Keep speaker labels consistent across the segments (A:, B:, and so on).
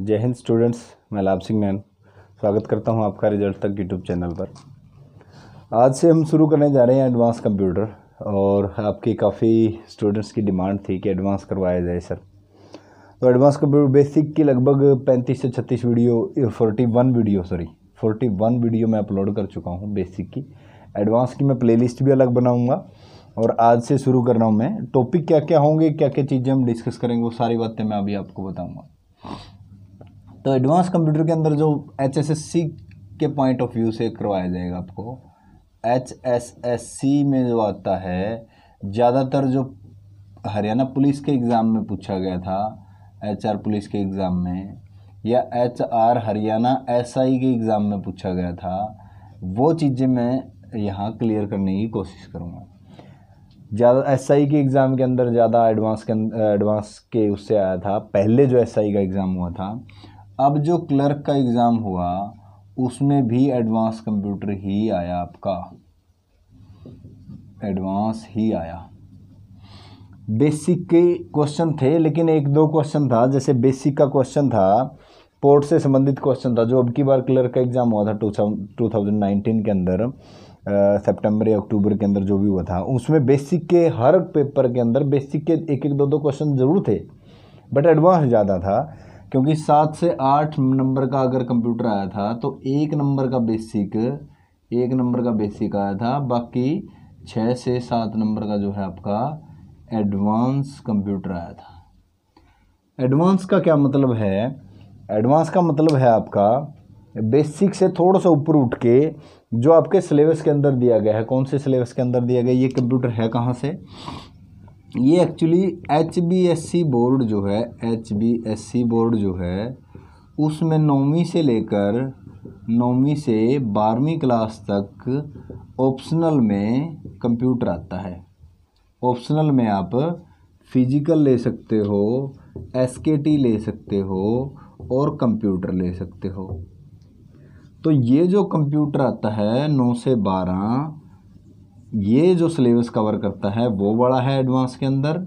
A: जय हिंद स्टूडेंट्स मैं लाभ सिंह नैन स्वागत करता हूं आपका रिजल्ट तक यूट्यूब चैनल पर आज से हम शुरू करने जा रहे हैं एडवांस कंप्यूटर और आपकी काफ़ी स्टूडेंट्स की डिमांड थी कि एडवांस करवाया जाए सर तो एडवांस कंप्यूटर बेसिक की लगभग पैंतीस से छत्तीस video forty one video sorry forty one video मैं अपलोड कर चुका हूँ बेसिक की एडवांस की मैं प्ले भी अलग बनाऊँगा और आज से शुरू कर रहा हूँ मैं टॉपिक क्या क्या होंगे क्या क्या चीज़ें हम डिस्कस करेंगे वो सारी बातें मैं अभी आपको बताऊँगा तो एडवांस कंप्यूटर के अंदर जो एच एस एस सी के पॉइंट ऑफ व्यू से करवाया जाएगा आपको एच एस एस सी में जो आता है ज़्यादातर जो हरियाणा पुलिस के एग्ज़ाम में पूछा गया था एच आर पुलिस के एग्ज़ाम में या H R Haryana S I के एग्ज़ाम में पूछा गया था वो चीज़ें मैं यहाँ क्लियर करने की कोशिश करूँगा ज़्यादा एस आई के एग्ज़ाम के अंदर ज़्यादा एडवांस के एडवांस के उससे आया था पहले जो एस आई का एग्ज़ाम हुआ था अब जो क्लर्क का एग्ज़ाम हुआ उसमें भी एडवांस कंप्यूटर ही आया आपका एडवांस ही आया बेसिक के क्वेश्चन थे लेकिन एक दो क्वेश्चन था जैसे बेसिक का क्वेश्चन था पोर्ट से संबंधित क्वेश्चन था जो अब की बार क्लर्क का एग्ज़ाम हुआ था टू थाउजेंड नाइनटीन के अंदर सितंबर या अक्टूबर के अंदर जो भी हुआ था उसमें बेसिक के हर पेपर के अंदर बेसिक के एक एक दो दो क्वेश्चन ज़रूर थे बट एडवांस ज़्यादा था क्योंकि सात से आठ नंबर का अगर कंप्यूटर आया था तो एक नंबर का बेसिक एक नंबर का बेसिक आया था बाकी छः से सात नंबर का जो है आपका एडवांस कंप्यूटर आया था एडवांस का क्या मतलब है एडवांस का मतलब है आपका बेसिक से थोड़ा सा ऊपर उठ के जो आपके सिलेबस के अंदर दिया गया है कौन से सिलेबस के अंदर दिया गया ये कंप्यूटर है कहाँ से ये actually H B S C board जो है H B S C board जो है उसमें नौवीं से लेकर नौवीं से बारहवीं क्लास तक ऑप्शनल में कंप्यूटर आता है ऑप्शनल में आप फिजिकल ले सकते हो एस के टी ले सकते हो और कंप्यूटर ले सकते हो तो ये जो कंप्यूटर आता है नौ से बारह ये जो सिलेबस कवर करता है वो बड़ा है एडवांस के अंदर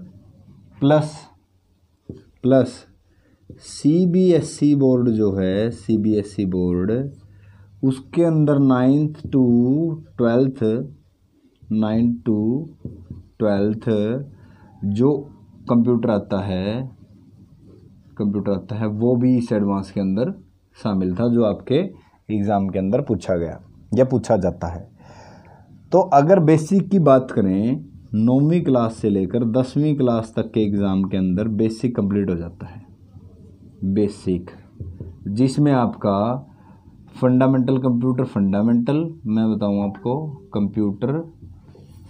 A: plus plus C B S C board जो है C B S C board उसके अंदर ninth to twelfth ninth to twelfth जो कंप्यूटर आता है कंप्यूटर आता है वो भी इस एडवांस के अंदर शामिल था जो आपके एग्ज़ाम के अंदर पूछा गया या पूछा जाता है तो अगर बेसिक की बात करें नौवीं क्लास से लेकर दसवीं क्लास तक के एग्ज़ाम के अंदर बेसिक कंप्लीट हो जाता है बेसिक जिसमें आपका फंडामेंटल कंप्यूटर फंडामेंटल मैं बताऊं आपको कंप्यूटर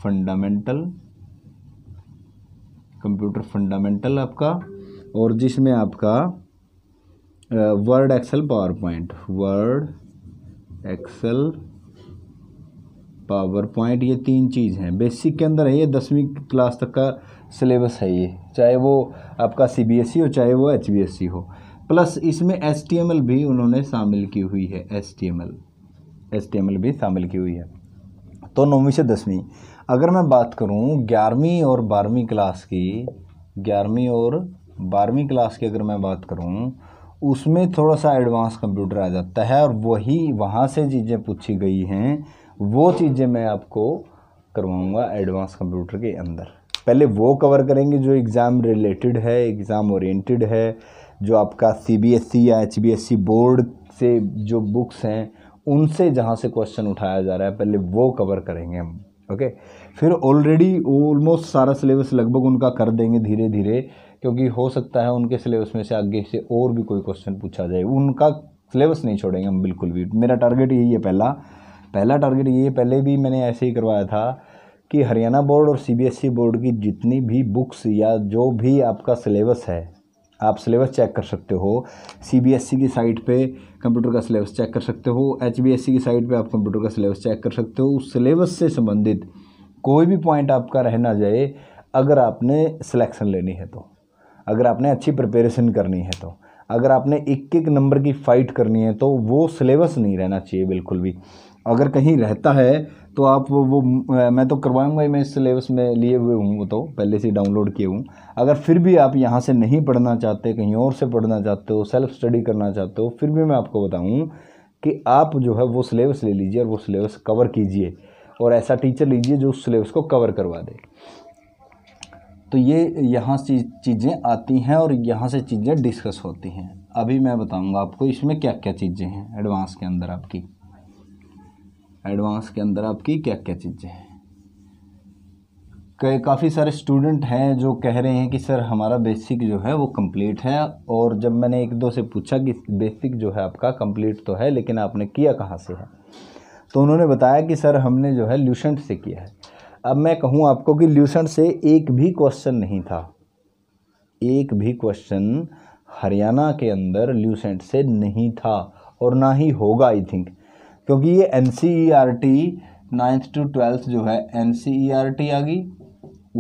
A: फंडामेंटल कंप्यूटर फंडामेंटल आपका और जिसमें आपका Word Excel PowerPoint Word Excel PowerPoint ये तीन चीज़ हैं बेसिक के अंदर है ये दसवीं क्लास तक का सिलेबस है ये चाहे वो आपका सी बी एस ई हो चाहे वो एच बी एस सी हो प्लस इसमें एस टी एम एल भी उन्होंने शामिल की हुई है S T M L S T M L भी शामिल की हुई है तो नौवीं से दसवीं अगर मैं बात करूँ ग्यारहवीं और बारहवीं क्लास की ग्यारहवीं और बारहवीं क्लास की अगर मैं बात करूँ उसमें थोड़ा सा एडवांस कंप्यूटर आ जाता है और वही वहाँ से चीज़ें पूछी गई हैं वो चीज़ें मैं आपको करवाऊँगा एडवांस कंप्यूटर के अंदर पहले वो कवर करेंगे जो एग्ज़ाम रिलेटेड है एग्ज़ाम ओरिएंटेड है जो आपका सीबीएसई e या एचबीएसई बोर्ड e से जो बुक्स हैं उनसे जहाँ से क्वेश्चन उठाया जा रहा है पहले वो कवर करेंगे हम ओके फिर ऑलरेडी ऑलमोस्ट सारा सिलेबस लगभग उनका कर देंगे धीरे धीरे क्योंकि हो सकता है उनके सिलेबस में से आगे से और भी कोई क्वेश्चन पूछा जाए उनका सिलेबस नहीं छोड़ेंगे हम बिल्कुल भी मेरा टारगेट यही है पहला पहला टारगेट ये पहले भी मैंने ऐसे ही करवाया था कि हरियाणा बोर्ड और सीबीएसई बोर्ड e की जितनी भी बुक्स या जो भी आपका सिलेबस है आप सिलेबस चेक कर सकते हो सीबीएसई e की साइट पे कंप्यूटर का सिलेबस चेक कर सकते हो एचबीएसई e की साइट पे आप कंप्यूटर का सिलेबस चेक कर सकते हो उस सिलेबस से संबंधित कोई भी पॉइंट आपका रहना जाए अगर आपने सिलेक्शन लेनी है तो अगर आपने अच्छी प्रिपरेशन करनी है तो अगर आपने एक एक नंबर की फ़ाइट करनी है तो वो सिलेबस नहीं रहना चाहिए बिल्कुल भी अगर कहीं रहता है तो आप वो, वो मैं तो करवाऊंगा ही मैं इस सिलेबस में लिए हुए हूँ वो तो पहले से डाउनलोड किए हूँ अगर फिर भी आप यहाँ से नहीं पढ़ना चाहते कहीं और से पढ़ना चाहते हो सेल्फ स्टडी करना चाहते हो फिर भी मैं आपको बताऊँ कि आप जो है वो सिलेबस ले लीजिए और वो सिलेबस कवर कीजिए और ऐसा टीचर लीजिए जो उस सिलेबस को कवर करवा दे तो ये यहाँ से चीज़ें आती हैं और यहाँ से चीज़ें डिस्कस होती हैं अभी मैं बताऊंगा आपको इसमें क्या क्या चीज़ें हैं एडवांस के अंदर आपकी एडवांस के अंदर आपकी क्या क्या चीज़ें हैं काफ़ी सारे स्टूडेंट हैं जो कह रहे हैं कि सर हमारा बेसिक जो है वो कंप्लीट है और जब मैंने एक दो से पूछा कि बेसिक जो है आपका कंप्लीट तो है लेकिन आपने किया कहाँ से है तो उन्होंने बताया कि सर हमने जो है ल्यूसेंट से किया है अब मैं कहूँ आपको कि ल्यूसेंट से एक भी क्वेश्चन नहीं था एक भी क्वेश्चन हरियाणा के अंदर ल्यूसेंट से नहीं था और ना ही होगा आई थिंक क्योंकि ये N C E R T ninth to twelfth जो है N C E R T आ गई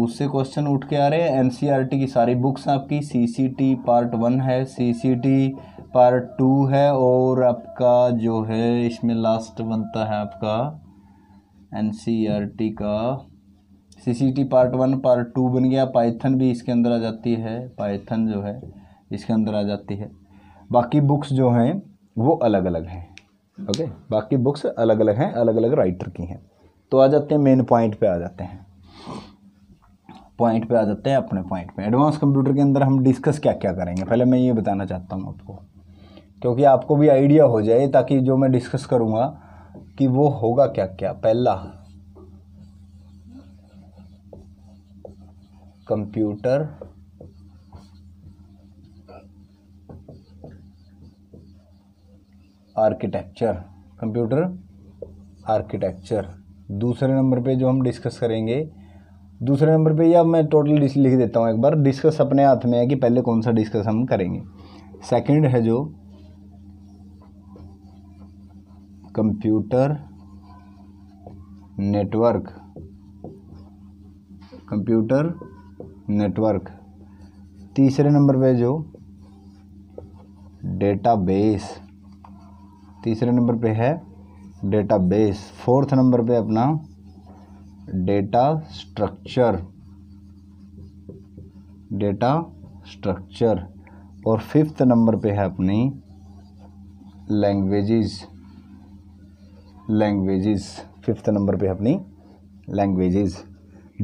A: उससे क्वेश्चन उठ के आ रहे हैं एन सी आर टी की सारी बुक्स आपकी C C T part one है C C T part two है और आपका जो है इसमें लास्ट बनता है आपका एन सी आर टी का C C T part one part two बन गया पाइथन भी इसके अंदर आ जाती है पाइथन जो है इसके अंदर आ जाती है बाकी बुक्स जो हैं वो अलग अलग हैं ओके बाकी बुक्स अलग अलग हैं अलग अलग राइटर की हैं तो आ जाते हैं मेन पॉइंट पे आ जाते हैं पॉइंट पे आ जाते हैं अपने पॉइंट पे एडवांस कंप्यूटर के अंदर हम डिस्कस क्या क्या करेंगे पहले मैं ये बताना चाहता हूँ आपको क्योंकि आपको भी आइडिया हो जाए ताकि जो मैं डिस्कस करूँगा कि वो होगा क्या क्या पहला कंप्यूटर आर्किटेक्चर कंप्यूटर आर्किटेक्चर दूसरे नंबर पे जो हम डिस्कस करेंगे दूसरे नंबर पे या मैं टोटल लिख देता हूँ एक बार डिस्कस अपने हाथ में है कि पहले कौन सा डिस्कस हम करेंगे सेकंड है जो कंप्यूटर नेटवर्क कंप्यूटर नेटवर्क तीसरे नंबर पे जो डेटाबेस तीसरे नंबर पे है डेटा बेस फोर्थ नंबर पे अपना डेटा स्ट्रक्चर डेटा स्ट्रक्चर और फिफ्थ नंबर पे है अपनी लैंग्वेजेस लैंग्वेजेस फिफ्थ नंबर पे अपनी लैंग्वेजेस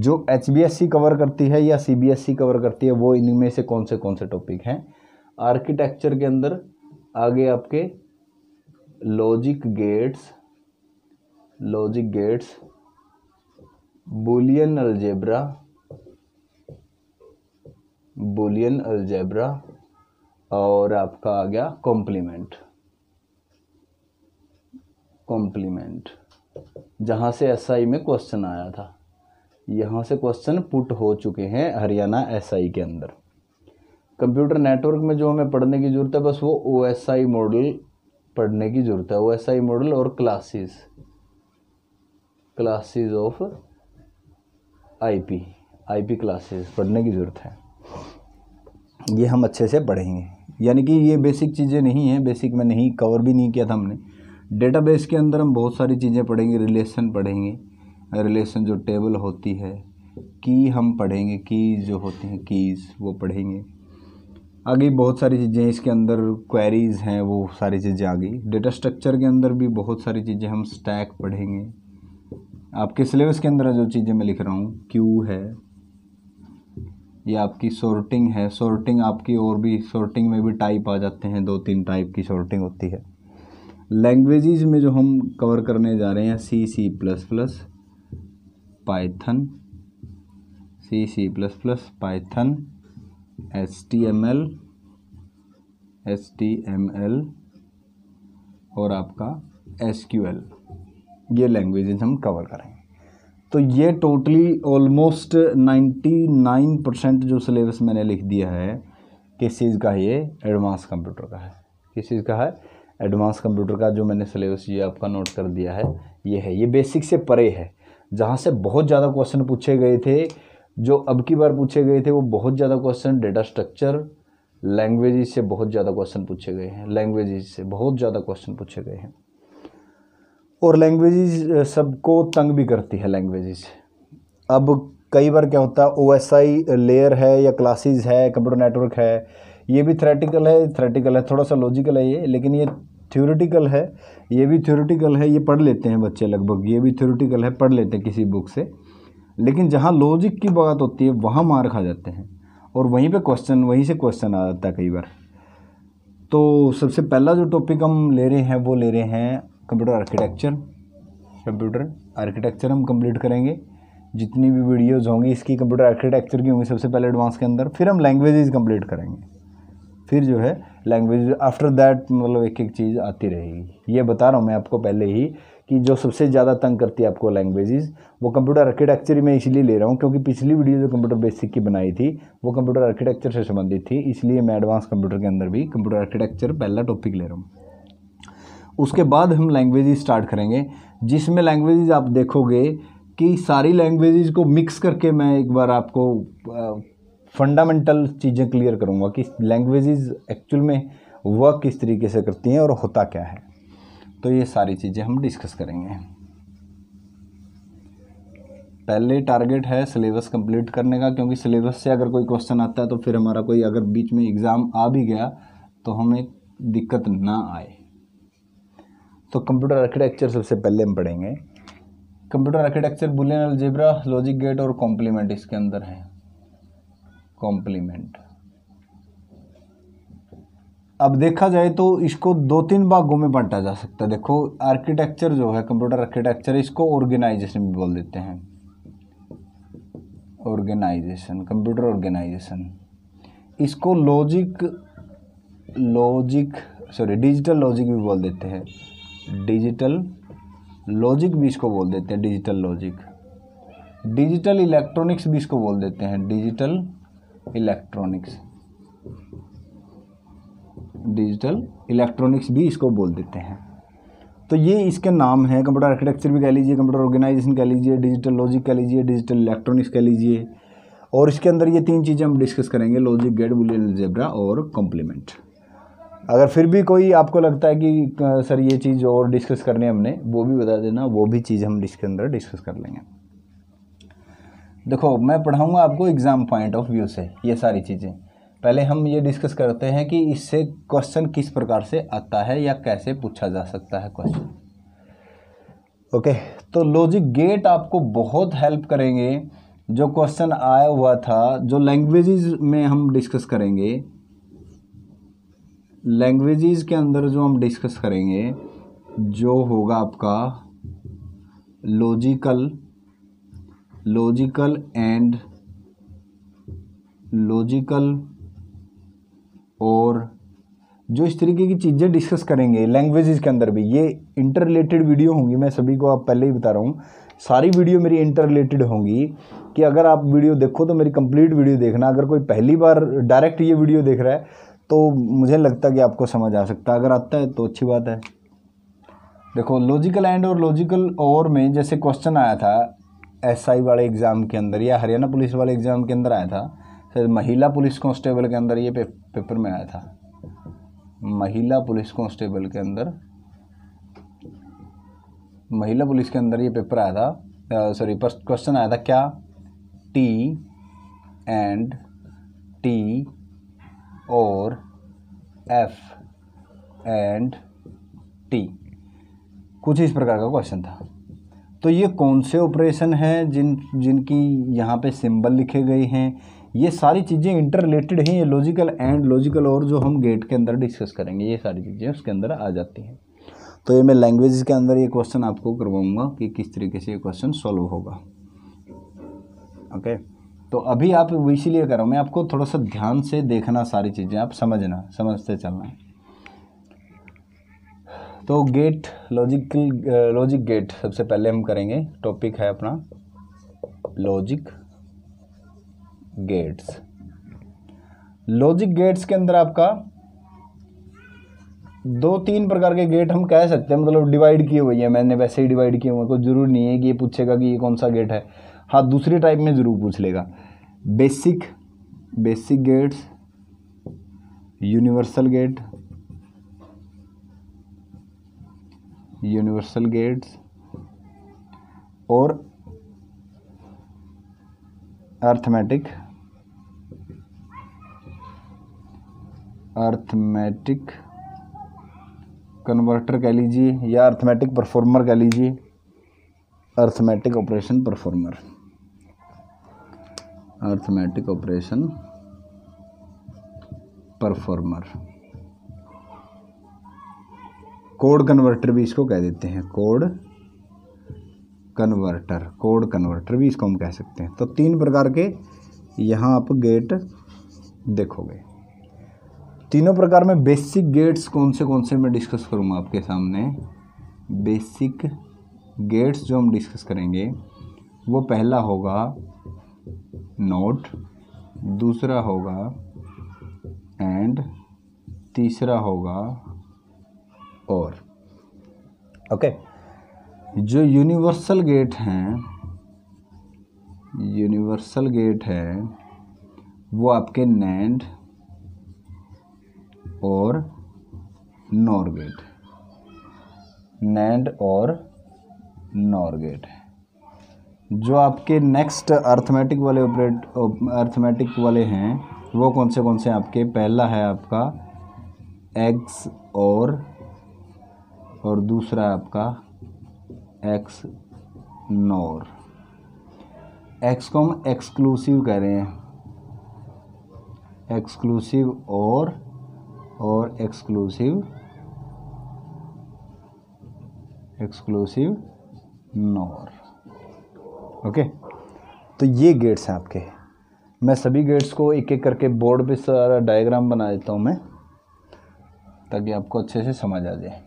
A: जो एच कवर करती है या सी कवर करती है वो इनमें से कौन से कौन से टॉपिक हैं आर्किटेक्चर के अंदर आगे आपके logic gates logic gates Boolean algebra Boolean algebra और आपका आ गया कॉम्प्लीमेंट कॉम्प्लीमेंट जहाँ से एसआई में क्वेश्चन आया था यहाँ से क्वेश्चन पुट हो चुके हैं हरियाणा एसआई के अंदर कंप्यूटर नेटवर्क में जो हमें पढ़ने की ज़रूरत है बस वो ओ मॉडल पढ़ने की ज़रूरत है वो एस आई मॉडल और classes classes of IP IP classes पढ़ने की ज़रूरत है ये हम अच्छे से पढ़ेंगे यानी कि ये बेसिक चीज़ें नहीं हैं बेसिक में नहीं कवर भी नहीं किया था हमने डेटाबेस के अंदर हम बहुत सारी चीज़ें पढ़ेंगे रिलेशन पढ़ेंगे रिलेशन जो टेबल होती है की हम पढ़ेंगे कीज़ जो होती हैं कीज़ वो पढ़ेंगे आ गई बहुत सारी चीज़ें इसके अंदर क्वेरीज़ हैं वो सारी चीज़ें आ गई डेटा स्ट्रक्चर के अंदर भी बहुत सारी चीज़ें हम स्टैक पढ़ेंगे आपके सिलेबस के अंदर जो चीज़ें मैं लिख रहा हूँ क्यू है ये आपकी सॉर्टिंग है सॉर्टिंग आपकी और भी सॉर्टिंग में भी टाइप आ जाते हैं दो तीन टाइप की सॉर्टिंग होती है लैंग्वेजेस में जो हम कवर करने जा रहे हैं C C plus plus Python C C plus plus Python S T M L S T M L और आपका एस क्यू एल ये लैंग्वेजेस हम कवर करेंगे तो ये totally almost ninety nine percent जो सिलेबस मैंने लिख दिया है किस चीज़ का ये एडवांस कंप्यूटर का है किस चीज़ का है एडवांस कंप्यूटर का जो मैंने सिलेबस ये आपका नोट कर दिया है ये है ये बेसिक से परे है जहाँ से बहुत ज़्यादा क्वेश्चन पूछे गए थे जो अब की बार पूछे गए थे वो बहुत ज़्यादा क्वेश्चन डेटा स्ट्रक्चर लैंग्वेज से बहुत ज़्यादा क्वेश्चन पूछे गए हैं लैंग्वेज से बहुत ज़्यादा क्वेश्चन पूछे गए हैं और लैंग्वेज सबको तंग भी करती है लैंग्वेज अब कई बार क्या होता है ओ एस आई लेयर है या क्लासेज है कंप्यूटर नेटवर्क है ये भी थ्रेटिकल है थ्रेटिकल है थोड़ा सा लॉजिकल है ये लेकिन ये थ्योरेटिकल है ये भी थ्योरेटिकल है ये पढ़ लेते हैं बच्चे लगभग ये भी थ्योरेटिकल है पढ़ लेते हैं किसी बुक से लेकिन जहाँ लॉजिक की बात होती है वहाँ मार खा जाते हैं और वहीं पे क्वेश्चन वहीं से क्वेश्चन आ जाता है कई बार तो सबसे पहला जो टॉपिक हम ले रहे हैं वो ले रहे हैं कंप्यूटर आर्किटेक्चर कंप्यूटर आर्किटेक्चर हम कंप्लीट करेंगे जितनी भी वीडियोज़ होंगी इसकी कंप्यूटर आर्किटेक्चर की होंगी सबसे पहले एडवांस के अंदर फिर हम लैंग्वेजेस कंप्लीट करेंगे फिर जो है लैंग्वेज आफ्टर दैट मतलब एक एक चीज़ आती रहेगी ये बता रहा हूँ मैं आपको पहले ही कि जो सबसे ज़्यादा तंग करती है आपको लैंग्वेजेस वो कंप्यूटर आर्किटेक्चर ही मैं इसलिए ले रहा हूँ क्योंकि पिछली वीडियो जो कंप्यूटर बेसिक की बनाई थी वो कंप्यूटर आर्किटेक्चर से संबंधित थी इसलिए मैं एडवांस कंप्यूटर के अंदर भी कंप्यूटर आर्किटेक्चर पहला टॉपिक ले रहा हूँ उसके बाद हम लैंग्वेज स्टार्ट करेंगे जिसमें लैंग्वेज आप देखोगे कि सारी लैंग्वेज को मिक्स करके मैं एक बार आपको फंडामेंटल चीज़ें क्लियर करूँगा कि लैंग्वेज एक्चुअल में वर्क किस तरीके से करती हैं और होता क्या है तो ये सारी चीज़ें हम डिस्कस करेंगे पहले टारगेट है सिलेबस कंप्लीट करने का क्योंकि सिलेबस से अगर कोई क्वेश्चन आता है तो फिर हमारा कोई अगर बीच में एग्ज़ाम आ भी गया तो हमें दिक्कत ना आए तो कंप्यूटर आर्किटेक्चर सबसे पहले हम पढ़ेंगे computer architecture Boolean algebra logic gate और कॉम्प्लीमेंट इसके अंदर है कॉम्प्लीमेंट अब देखा जाए तो इसको दो तीन भागों में बांटा जा सकता है देखो आर्किटेक्चर जो है कंप्यूटर आर्किटेक्चर इसको ऑर्गेनाइजेशन भी बोल देते हैं ऑर्गेनाइजेशन कंप्यूटर ऑर्गेनाइजेशन इसको logic logic sorry digital logic भी बोल देते हैं डिजिटल लॉजिक भी इसको बोल देते हैं डिजिटल लॉजिक डिजिटल इलेक्ट्रॉनिक्स भी इसको बोल देते हैं डिजिटल इलेक्ट्रॉनिक्स डिजिटल इलेक्ट्रॉनिक्स भी इसको बोल देते हैं तो ये इसके नाम है कंप्यूटर आर्किटेक्चर भी कह लीजिए कंप्यूटर ऑर्गेनाइजेशन कह लीजिए डिजिटल लॉजिक कह लीजिए डिजिटल इलेक्ट्रॉनिक्स कह लीजिए और इसके अंदर ये तीन चीज़ें हम डिस्कस करेंगे लॉजिक गेट बुलियन अलजेब्रा और कॉम्प्लीमेंट अगर फिर भी कोई आपको लगता है कि सर ये चीज़ और डिस्कस करनी है हमने वो भी बता देना वो भी चीज़ हम इसके अंदर डिस्कस कर लेंगे देखो मैं पढ़ाऊँगा आपको एग्ज़ाम पॉइंट ऑफ व्यू से ये सारी चीज़ें पहले हम ये डिस्कस करते हैं कि इससे क्वेश्चन किस प्रकार से आता है या कैसे पूछा जा सकता है क्वेश्चन ओके तो लॉजिक गेट आपको बहुत हेल्प करेंगे जो क्वेश्चन आया हुआ था जो लैंग्वेजेस में हम डिस्कस करेंगे लैंग्वेजेस के अंदर जो हम डिस्कस करेंगे जो होगा आपका लॉजिकल लॉजिकल एंड लॉजिकल और जो इस तरीके की चीज़ें डिस्कस करेंगे लैंग्वेजेस के अंदर भी ये इंटर रिलेटेड वीडियो होंगी मैं सभी को आप पहले ही बता रहा हूँ सारी वीडियो मेरी इंटर रिलेटेड होंगी कि अगर आप वीडियो देखो तो मेरी कंप्लीट वीडियो देखना अगर कोई पहली बार डायरेक्ट ये वीडियो देख रहा है तो मुझे लगता है कि आपको समझ आ सकता है अगर आता है तो अच्छी बात है देखो लॉजिकल एंड और लॉजिकल और में जैसे क्वेश्चन आया था एसआई वाले एग्ज़ाम के अंदर या हरियाणा पुलिस वाले एग्ज़ाम के अंदर आया था फिर महिला पुलिस कांस्टेबल के अंदर ये पे, पेपर में आया था महिला पुलिस कांस्टेबल के अंदर महिला पुलिस के अंदर ये पेपर आया था सॉरी क्वेश्चन आया था क्या टी एंड टी और एफ एंड टी कुछ इस प्रकार का क्वेश्चन था तो ये कौन से ऑपरेशन हैं जिन जिनकी यहाँ पे सिंबल लिखे गए हैं ये सारी चीज़ें इंटर रिलेटेड हैं ये लॉजिकल एंड लॉजिकल और जो हम गेट के अंदर डिस्कस करेंगे ये सारी चीज़ें उसके अंदर आ जाती हैं तो ये मैं लैंग्वेज के अंदर ये क्वेश्चन आपको करवाऊँगा कि किस तरीके से ये क्वेश्चन सॉल्व होगा ओके तो अभी आप इसीलिए करो मैं आपको थोड़ा सा ध्यान से देखना सारी चीज़ें आप समझना समझते चलना तो गेट लॉजिकल लॉजिक गेट सबसे पहले हम करेंगे टॉपिक है अपना लॉजिक गेट्स लॉजिक गेट्स के अंदर आपका दो तीन प्रकार के गेट हम कह सकते हैं मतलब डिवाइड किए हुए हैं मैंने वैसे ही डिवाइड किए हुए कोई जरूर नहीं है कि ये पूछेगा कि ये कौन सा गेट है हाँ दूसरे टाइप में ज़रूर पूछ लेगा basic basic gates universal gate universal gates और अर्थमेटिक अर्थमेटिक कन्वर्टर कह लीजिए या अर्थमेटिक परफॉर्मर कह लीजिए arithmetic operation performer arithmetic operation performer code converter भी इसको कह देते हैं कोड कन्वर्टर कोड कन्वर्टर भी इसको हम कह सकते हैं तो तीन प्रकार के यहाँ आप गेट देखोगे तीनों प्रकार में बेसिक गेट्स कौन से कौन से मैं डिस्कस करूँगा आपके सामने बेसिक गेट्स जो हम डिस्कस करेंगे वो पहला होगा नोट दूसरा होगा एंड तीसरा होगा और ओके okay. जो यूनिवर्सल गेट हैं यूनिवर्सल गेट है वो आपके नैंड और नॉर्गेट नैंड और नॉर्गेट जो आपके नेक्स्ट अर्थमेटिक वाले ऑपरेट अर्थमेटिक वाले हैं वो कौन से कौन से आपके पहला है आपका एक्स और और दूसरा आपका एक्स नॉर एक्स को हम एक्सक्लूसिव कह रहे हैं एक्सक्लूसिव और और एक्सक्लूसिव एक्सक्लूसिव नॉर ओके तो ये गेट्स हैं आपके मैं सभी गेट्स को एक एक करके बोर्ड पे सारा डायग्राम बना देता हूँ मैं ताकि आपको अच्छे से समझ आ जाए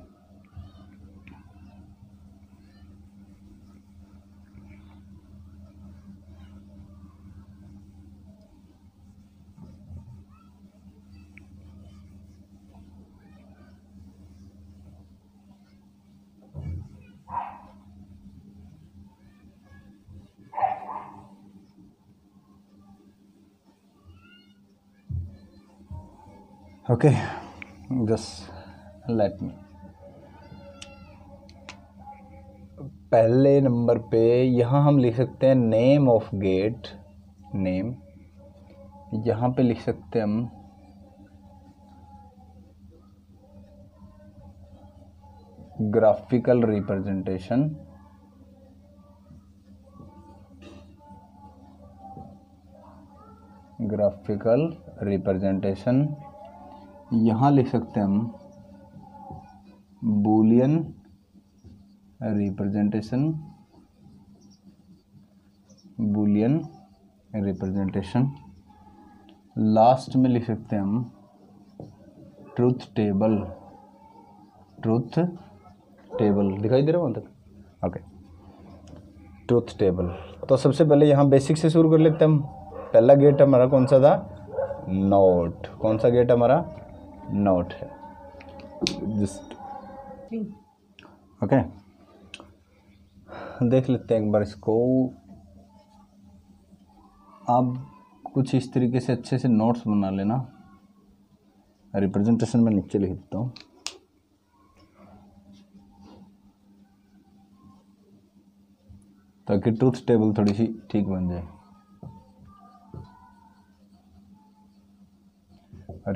A: okay just let me पहले नंबर पे यहाँ हम लिख सकते हैं नेम ऑफ गेट नेम यहाँ पे लिख सकते हैं हम ग्राफिकल रिप्रेजेंटेशन ग्राफिकल रिप्रेजेंटेशन यहाँ लिख सकते हैं हम Boolean representation Boolean representation last में लिख सकते हैं हम ट्रूथ टेबल ट्रूथ टेबल दिखाई दे रहा है वहाँ तक ओके ट्रूथ टेबल तो सबसे पहले यहाँ बेसिक से शुरू कर लेते हैं हम पहला गेट हमारा कौन सा था नोट कौन सा गेट हमारा नोट है जस्ट ओके देख लेते हैं एक बार इसको आप कुछ इस तरीके से अच्छे से नोट्स बना लेना रिप्रेजेंटेशन में नीचे लिख देता हूँ ताकि ट्रूथ टेबल थोड़ी सी ठीक बन जाए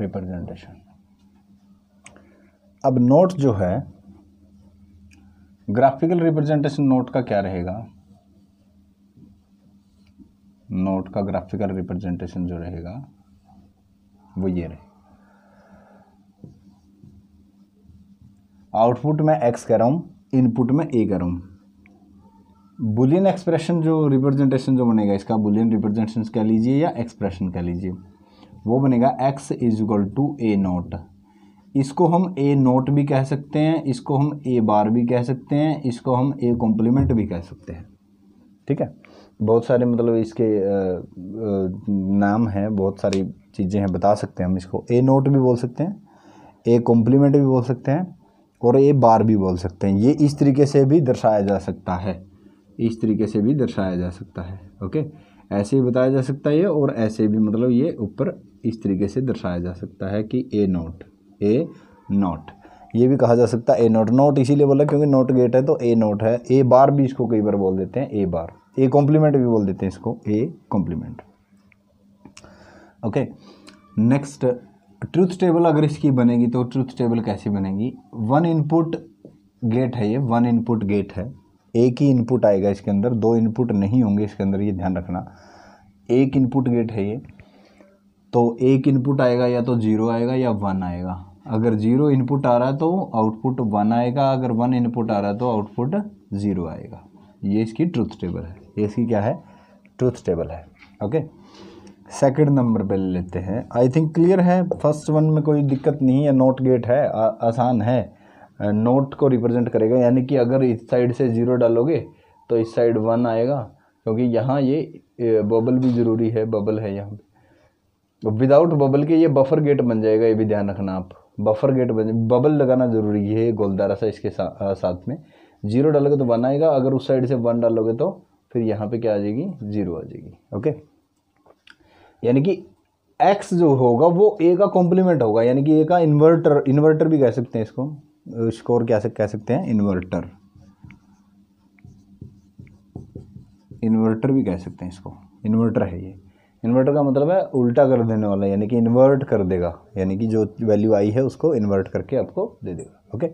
A: रिप्रेजेंटेशन अब नोट जो है ग्राफिकल रिप्रेजेंटेशन नोट का क्या रहेगा नोट का ग्राफिकल रिप्रेजेंटेशन जो रहेगा वो ये रहेगा आउटपुट में एक्स कह रहा हूं इनपुट में ए कह रहा हूं बुलियन एक्सप्रेशन जो रिप्रेजेंटेशन जो बनेगा इसका बुलियन रिप्रेजेंटेशन कह लीजिए या एक्सप्रेशन कह लीजिए वो बनेगा X is equal to A not इसको हम ए नोट भी कह सकते हैं इसको हम ए बार भी कह सकते हैं इसको हम ए कॉम्प्लीमेंट भी कह सकते हैं ठीक है बहुत सारे मतलब इसके नाम हैं बहुत सारी चीज़ें हैं बता सकते हैं हम इसको ए नोट भी बोल सकते हैं ए कॉम्प्लीमेंट भी बोल सकते हैं और ए बार भी बोल सकते हैं ये इस तरीके से भी दर्शाया जा सकता है इस तरीके से भी दर्शाया जा सकता है ओके ऐसे भी बताया जा सकता है और ऐसे भी मतलब ये ऊपर इस तरीके से दर्शाया जा सकता है कि ए नोट ए नॉट ये भी कहा जा सकता है ए नॉट नॉट इसीलिए बोला क्योंकि नॉट गेट है तो ए नॉट है ए बार भी इसको कई बार बोल देते हैं ए बार ए कॉम्प्लीमेंट भी बोल देते हैं इसको A complement okay next truth table अगर इसकी बनेगी तो ट्रूथ टेबल कैसी बनेगी वन इनपुट गेट है ये वन इनपुट गेट है एक ही इनपुट आएगा इसके अंदर दो इनपुट नहीं होंगे इसके अंदर ये ध्यान रखना एक इनपुट गेट है ये तो एक इनपुट आएगा या तो जीरो आएगा या वन आएगा अगर जीरो इनपुट आ रहा है तो आउटपुट वन आएगा अगर वन इनपुट आ रहा है तो आउटपुट ज़ीरो आएगा ये इसकी ट्रूथ टेबल है ये इसकी क्या है ट्रूथ टेबल है ओके सेकंड नंबर पे लेते हैं आई थिंक क्लियर है फर्स्ट वन में कोई दिक्कत नहीं है नोट गेट है आ, आसान है नोट को रिप्रेजेंट करेगा यानी कि अगर इस साइड से ज़ीरो डालोगे तो इस साइड वन आएगा क्योंकि यहाँ ये बबल भी ज़रूरी है बबल है यहाँ पर विदाउट बबल के ये बफर गेट बन जाएगा ये भी ध्यान रखना आप बफर गेट बन बबल लगाना ज़रूरी है गोलदारा सा इसके सा, साथ में जीरो डालोगे तो वन आएगा अगर उस साइड से वन डालोगे तो फिर यहाँ पे क्या आ जाएगी जीरो आ जाएगी ओके यानी कि एक्स जो होगा वो ए का कॉम्प्लीमेंट होगा यानी कि ए का इन्वर्टर इन्वर्टर भी कह सकते हैं इसको स्कोर क्या कह सकते हैं इन्वर्टर इन्वर्टर भी कह सकते हैं इसको इन्वर्टर है ये इन्वर्टर का मतलब है उल्टा कर देने वाला यानी कि इन्वर्ट कर देगा यानी कि जो वैल्यू आई है उसको इन्वर्ट करके आपको दे देगा ओके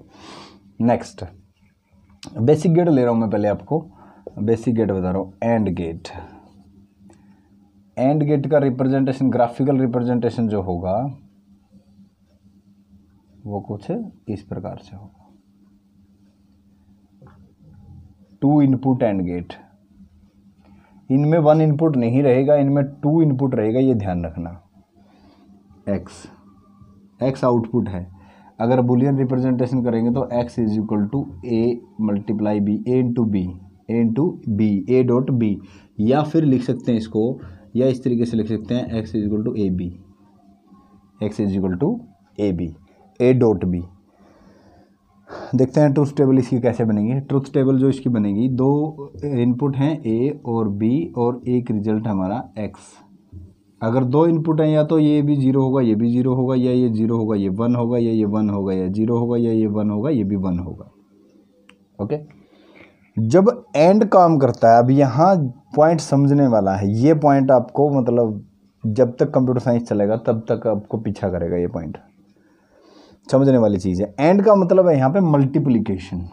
A: नेक्स्ट बेसिक गेट ले रहा हूँ मैं पहले आपको बेसिक गेट बता रहा हूँ एंड गेट एंड गेट का रिप्रेजेंटेशन ग्राफिकल रिप्रेजेंटेशन जो होगा वो कुछ इस प्रकार से होगा टू इनपुट एंड गेट इनमें वन इनपुट नहीं रहेगा इनमें टू इनपुट रहेगा ये ध्यान रखना एक्स एक्स आउटपुट है अगर बुलियन रिप्रेजेंटेशन करेंगे तो X is equal to A multiply B A into B A into B A dot B या फिर लिख सकते हैं इसको या इस तरीके से लिख सकते हैं X is equal to A B X is equal to A B A dot B देखते हैं ट्रुथ टेबल इसकी कैसे बनेगी ट्रुथ टेबल जो इसकी बनेगी दो इनपुट हैं ए और बी और एक रिजल्ट हमारा एक्स अगर दो इनपुट हैं या तो ये भी जीरो होगा ये भी जीरो होगा या ये जीरो होगा ये वन होगा या ये वन होगा या जीरो होगा या ये वन होगा ये भी वन होगा ओके जब एंड काम करता है अब यहाँ पॉइंट समझने वाला है ये पॉइंट आपको मतलब जब तक कंप्यूटर साइंस चलेगा तब तक आपको पीछा करेगा ये पॉइंट समझने वाली चीज़ है एंड का मतलब है यहाँ पे मल्टीप्लीकेशन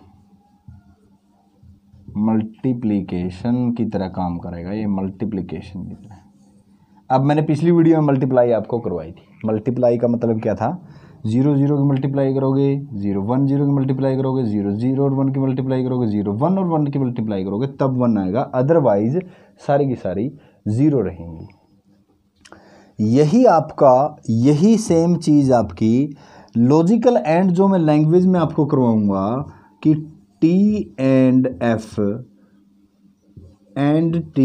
A: मल्टीप्लीकेशन की तरह काम करेगा ये मल्टीप्लीकेशन की तरह अब मैंने पिछली वीडियो में मल्टीप्लाई आपको करवाई थी मल्टीप्लाई का मतलब क्या था जीरो जीरो की मल्टीप्लाई करोगे जीरो वन जीरो की मल्टीप्लाई करोगे जीरो जीरो और वन की मल्टीप्लाई करोगे जीरो वन और वन की मल्टीप्लाई करोगे तब वन आएगा अदरवाइज सारी की सारी ज़ीरो रहेंगी यही आपका यही सेम चीज़ आपकी लॉजिकल एंड जो मैं लैंग्वेज में आपको करवाऊंगा कि T and F and T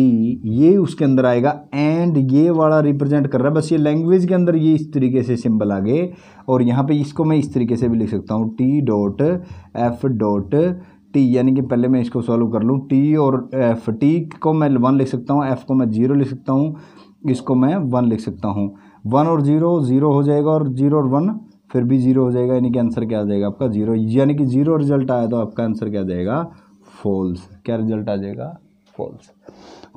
A: ये उसके अंदर आएगा एंड ये वाला रिप्रेजेंट कर रहा है बस ये लैंग्वेज के अंदर ये इस तरीके से सिंबल आ गए और यहाँ पे इसको मैं इस तरीके से भी लिख सकता हूँ T dot F dot T यानी कि पहले मैं इसको सॉल्व कर लूँ टी और एफ टी को मैं वन लिख सकता हूँ एफ को मैं ज़ीरो लिख सकता हूँ इसको मैं वन लिख सकता हूँ वन और ज़ीरो ज़ीरो हो जाएगा और ज़ीरो और वन फिर भी जीरो हो जाएगा यानी कि आंसर क्या आ जाएगा आपका जीरो यानी कि जीरो रिजल्ट आया तो आपका आंसर क्या जाएगा फॉल्स क्या रिजल्ट आ जाएगा फॉल्स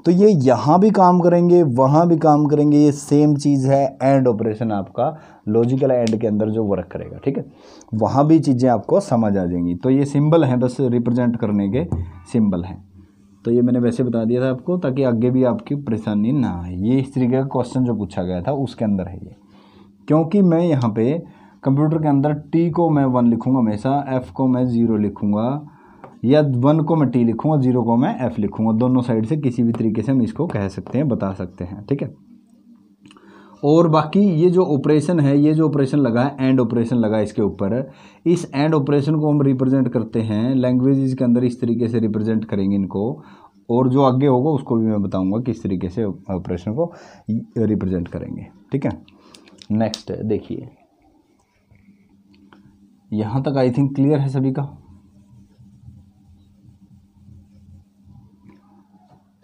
A: तो ये यहाँ भी काम करेंगे वहाँ भी काम करेंगे ये सेम चीज़ है एंड ऑपरेशन आपका लॉजिकल एंड के अंदर जो वर्क करेगा ठीक है वहाँ भी चीज़ें आपको समझ आ जाएंगी तो ये सिंबल हैं बस रिप्रेजेंट करने के सिंबल हैं तो ये मैंने वैसे बता दिया था आपको ताकि आगे भी आपकी परेशानी ना आए ये इस तरीके का क्वेश्चन जो पूछा गया था उसके अंदर है ये क्योंकि मैं यहाँ पर कंप्यूटर के अंदर टी को मैं वन लिखूँगा हमेशा एफ़ को मैं ज़ीरो लिखूँगा या वन को मैं टी लिखूँगा ज़ीरो को मैं एफ़ लिखूँगा दोनों साइड से किसी भी तरीके से हम इसको कह सकते हैं बता सकते हैं ठीक है और बाकी ये जो ऑपरेशन है ये जो ऑपरेशन लगा है एंड ऑपरेशन लगा है इसके ऊपर इस एंड ऑपरेशन को हम रिप्रेजेंट करते हैं लैंग्वेज के अंदर इस तरीके से रिप्रेजेंट करेंगे इनको और जो आगे होगा उसको भी मैं बताऊंगा किस तरीके से ऑपरेशन को रिप्रेजेंट करेंगे ठीक है नेक्स्ट देखिए यहाँ तक आई थिंक क्लियर है सभी का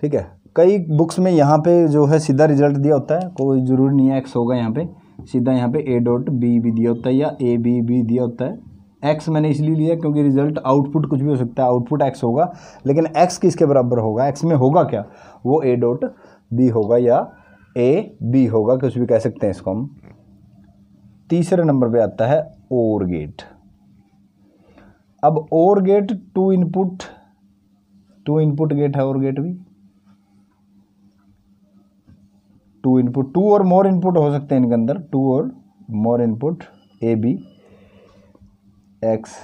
A: ठीक है कई बुक्स में यहाँ पे जो है सीधा रिजल्ट दिया होता है कोई ज़रूरी नहीं है एक्स होगा यहाँ पे सीधा यहाँ पे ए डॉट बी भी दिया होता है या ए बी बी दिया होता है एक्स मैंने इसलिए लिया क्योंकि रिजल्ट आउटपुट कुछ भी हो सकता है आउटपुट एक्स होगा लेकिन एक्स किसके बराबर होगा एक्स में होगा क्या वो ए डॉट बी होगा या ए बी होगा कुछ भी कह सकते हैं इसको हम तीसरे नंबर पर आता है ओर गेट अब OR gate two input two input gate है और गेट भी to input to or more input हो सकते हैं इनके अंदर two or more input A B X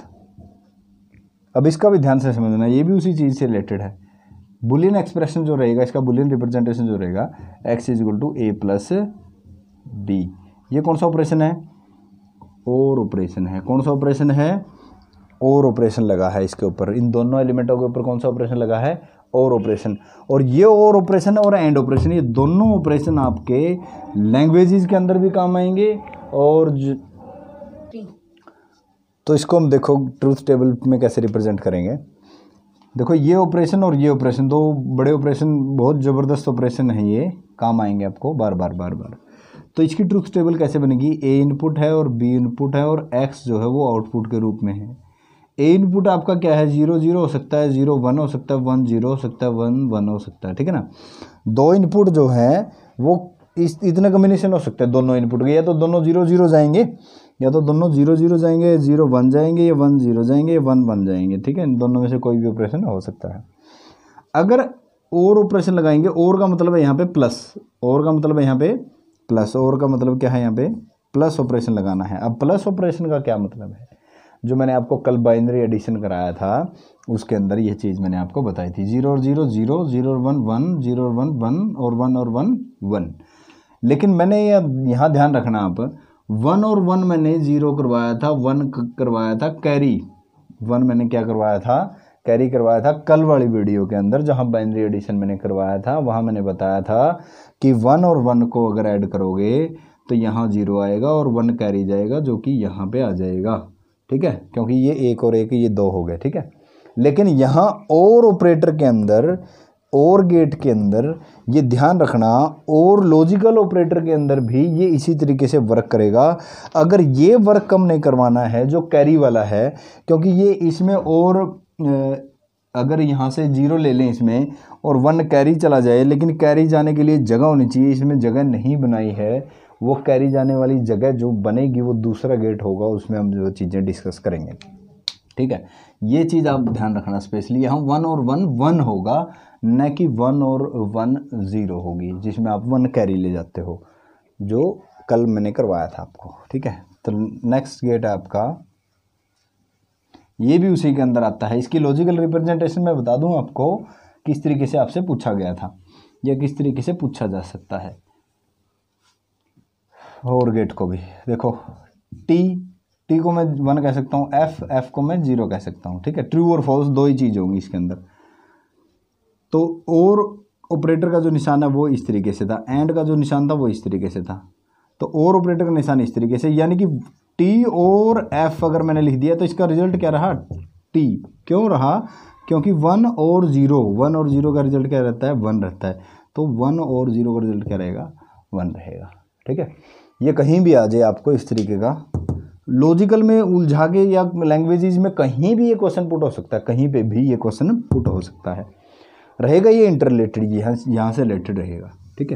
A: अब इसका भी ध्यान से समझना ये भी उसी चीज़ से रिलेटेड है बुलियन एक्सप्रेशन जो रहेगा इसका बुलियन रिप्रेजेंटेशन जो रहेगा X is equal to A plus B ये कौन सा ऑपरेशन है और ऑपरेशन है कौन सा ऑपरेशन है और ऑपरेशन लगा है इसके ऊपर इन दोनों एलिमेंटों के ऊपर कौन सा ऑपरेशन लगा है और ऑपरेशन और ये और ऑपरेशन और एंड ऑपरेशन ये दोनों ऑपरेशन आपके लैंग्वेजेस के अंदर भी काम आएंगे और ज... तो इसको हम देखो ट्रूथ टेबल में कैसे रिप्रेजेंट करेंगे देखो ये ऑपरेशन और ये ऑपरेशन दो बड़े ऑपरेशन बहुत ज़बरदस्त ऑपरेशन है ये काम आएंगे आपको बार बार बार बार तो इसकी ट्रूथ टेबल कैसे बनेगी ए इनपुट है और बी इनपुट है और एक्स जो है वो आउटपुट के रूप में है ए इनपुट आपका क्या है जीरो जीरो हो सकता है जीरो वन हो सकता है वन जीरो हो सकता है वन वन हो सकता है ठीक है ना दो इनपुट जो है वो इस इतना कम्बिनेशन हो सकता है दोनों इनपुट के या तो दोनों जीरो जीरो जाएंगे या तो दोनों जीरो जीरो जाएंगे जीरो वन जाएंगे या वन जीरो जाएंगे या वन वन जाएंगे ठीक है दोनों में से कोई भी ऑपरेशन हो सकता है अगर और ऑपरेशन लगाएंगे और का मतलब है यहाँ पे प्लस और का मतलब है यहाँ पे प्लस और का मतलब क्या है यहाँ पे प्लस ऑपरेशन लगाना है अब प्लस ऑपरेशन का क्या मतलब है जो मैंने आपको कल बाइनरी एडिशन कराया था उसके अंदर यह चीज़ मैंने आपको बताई थी जीरो और जीरो जीरो जीरो और वन वन जीरो और वन वन और वन और वन वन लेकिन मैंने यह यहाँ ध्यान रखना आप वन और वन मैंने जीरो करवाया था वन करवाया था कैरी वन मैंने क्या करवाया था कैरी करवाया था कल वाली वीडियो के अंदर जहाँ बाइनरी एडिशन मैंने करवाया था वहाँ मैंने बताया था कि वन और वन को अगर ऐड करोगे तो यहाँ जीरो आएगा और वन कैरी जाएगा जो कि यहाँ पे आ जाएगा ठीक है क्योंकि ये एक और एक ये दो हो गए ठीक है लेकिन यहाँ और ऑपरेटर के अंदर और गेट के अंदर ये ध्यान रखना और लॉजिकल ऑपरेटर के अंदर भी ये इसी तरीके से वर्क करेगा अगर ये वर्क कम नहीं करवाना है जो कैरी वाला है क्योंकि ये इसमें और अगर यहाँ से जीरो ले लें इसमें और वन कैरी चला जाए लेकिन कैरी जाने के लिए जगह होनी चाहिए इसमें जगह नहीं बनाई है वो कैरी जाने वाली जगह जो बनेगी वो दूसरा गेट होगा उसमें हम जो चीज़ें डिस्कस करेंगे ठीक है ये चीज़ आप ध्यान रखना स्पेशली यहाँ वन और वन वन होगा न कि वन और वन ज़ीरो होगी जिसमें आप वन कैरी ले जाते हो जो कल मैंने करवाया था आपको ठीक है तो नेक्स्ट गेट है आपका ये भी उसी के अंदर आता है इसकी लॉजिकल रिप्रेजेंटेशन मैं बता दूं आपको किस तरीके से आपसे पूछा गया था या किस तरीके से पूछा जा सकता है और गेट को भी देखो टी टी को मैं वन कह सकता हूँ एफ एफ को मैं जीरो कह सकता हूँ ठीक है ट्रू और फॉल्स दो ही चीज़ होंगी इसके अंदर तो और ऑपरेटर का जो निशान है वो इस तरीके से था एंड का जो निशान था वो इस तरीके से था तो और ऑपरेटर का निशान इस तरीके से यानी कि टी और एफ अगर मैंने लिख दिया तो इसका रिजल्ट क्या रहा टी क्यों रहा क्योंकि वन और ज़ीरो वन और ज़ीरो का रिजल्ट क्या रहता है वन रहता है तो वन और ज़ीरो का रिजल्ट क्या रहेगा वन रहेगा ठीक है ये कहीं भी आ जाए आपको इस तरीके का लॉजिकल में उलझा के या लैंग्वेजेज में कहीं भी ये क्वेश्चन पुट हो सकता है कहीं पे भी ये क्वेश्चन पुट हो सकता है रहेगा ये इंटर रिलेटेड यहाँ यहाँ से रिलेटेड रहेगा ठीक है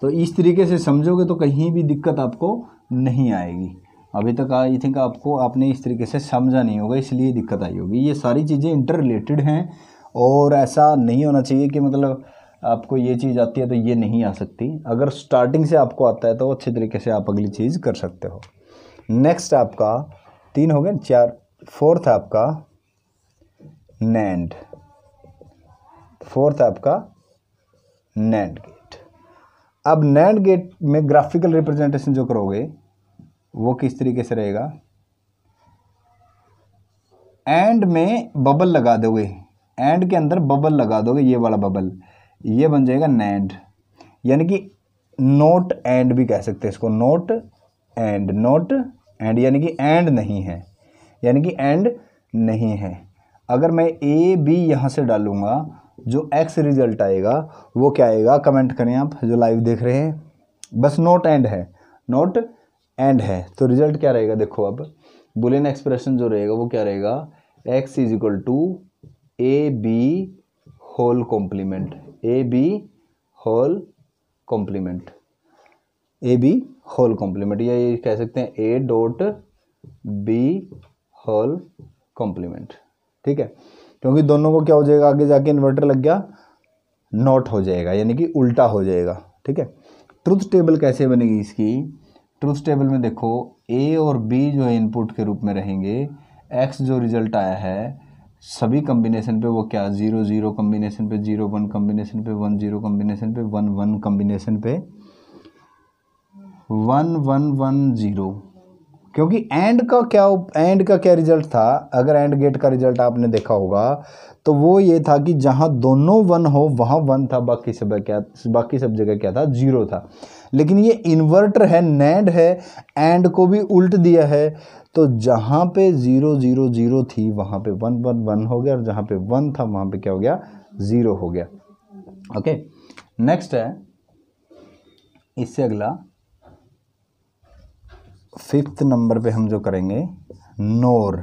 A: तो इस तरीके से समझोगे तो कहीं भी दिक्कत आपको नहीं आएगी अभी तक आई थिंक आपको आपने इस तरीके से समझा नहीं होगा इसलिए दिक्कत आई होगी ये सारी चीज़ें इंटर रिलेटेड हैं और ऐसा नहीं होना चाहिए कि मतलब आपको ये चीज़ आती है तो ये नहीं आ सकती अगर स्टार्टिंग से आपको आता है तो अच्छे तरीके से आप अगली चीज़ कर सकते हो नेक्स्ट आपका तीन हो गए चार फोर्थ आपका नैंड फोर्थ आपका नैंड गेट अब नैंड गेट में ग्राफिकल रिप्रेजेंटेशन जो करोगे वो किस तरीके से रहेगा एंड में बबल लगा दोगे एंड के अंदर बबल लगा दोगे ये वाला बबल ये बन जाएगा नैंड यानी कि नोट एंड भी कह सकते हैं इसको नोट एंड नोट एंड यानी कि एंड नहीं है यानी कि एंड नहीं है अगर मैं ए बी यहाँ से डालूँगा जो एक्स रिजल्ट आएगा वो क्या आएगा कमेंट करें आप जो लाइव देख रहे हैं बस नोट एंड है नोट एंड है तो रिजल्ट क्या रहेगा देखो अब बुलियन एक्सप्रेशन जो रहेगा वो क्या रहेगा X is equal to A B whole complement A B whole complement A B whole complement या ये कह सकते हैं A dot B whole complement ठीक है क्योंकि दोनों को क्या हो जाएगा आगे जाके इन्वर्टर लग गया नॉट हो जाएगा यानी कि उल्टा हो जाएगा ठीक है ट्रुथ टेबल कैसे बनेगी इसकी ट्रुथ टेबल में देखो ए और बी जो है इनपुट के रूप में रहेंगे एक्स जो रिजल्ट आया है सभी कम्बिनेसन पे वो क्या ज़ीरो ज़ीरो कम्बिनेशन पे ज़ीरो वन कॉम्बिनेशन पे वन ज़ीरो कॉम्बिनेशन पे वन वन कॉम्बिनेशन पे वन वन वन ज़ीरो क्योंकि एंड का क्या एंड का क्या रिजल्ट था अगर एंड गेट का रिजल्ट आपने देखा होगा तो वो ये था कि जहाँ दोनों वन हो वहाँ वन था बाकी सब क्या बाकी सब जगह क्या था जीरो था लेकिन ये इन्वर्टर है नैंड है एंड को भी उल्ट दिया है तो जहाँ पे ज़ीरो ज़ीरो ज़ीरो थी वहाँ पे वन वन वन हो गया और जहाँ पे वन था वहाँ पे क्या हो गया ज़ीरो हो गया ओके नेक्स्ट है इससे अगला फिफ्थ नंबर पे हम जो करेंगे नोर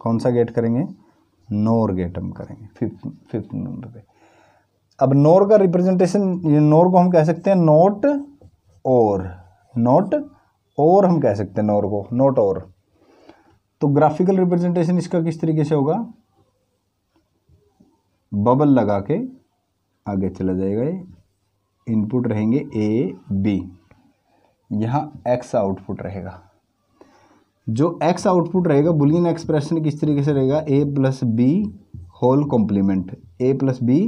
A: कौन सा गेट करेंगे नोर गेट हम करेंगे फिफ्थ फिफ्थ नंबर पे अब नोर का रिप्रेजेंटेशन नोर को हम कह सकते हैं नोट और नोट और हम कह सकते हैं नोर को नॉट और तो ग्राफिकल रिप्रेजेंटेशन इसका किस तरीके से होगा बबल लगा के आगे चला जाएगा ये इनपुट रहेंगे ए बी यहाँ एक्स आउटपुट रहेगा जो एक्स आउटपुट रहेगा बुलियन एक्सप्रेशन किस तरीके से रहेगा A plus B whole complement A plus B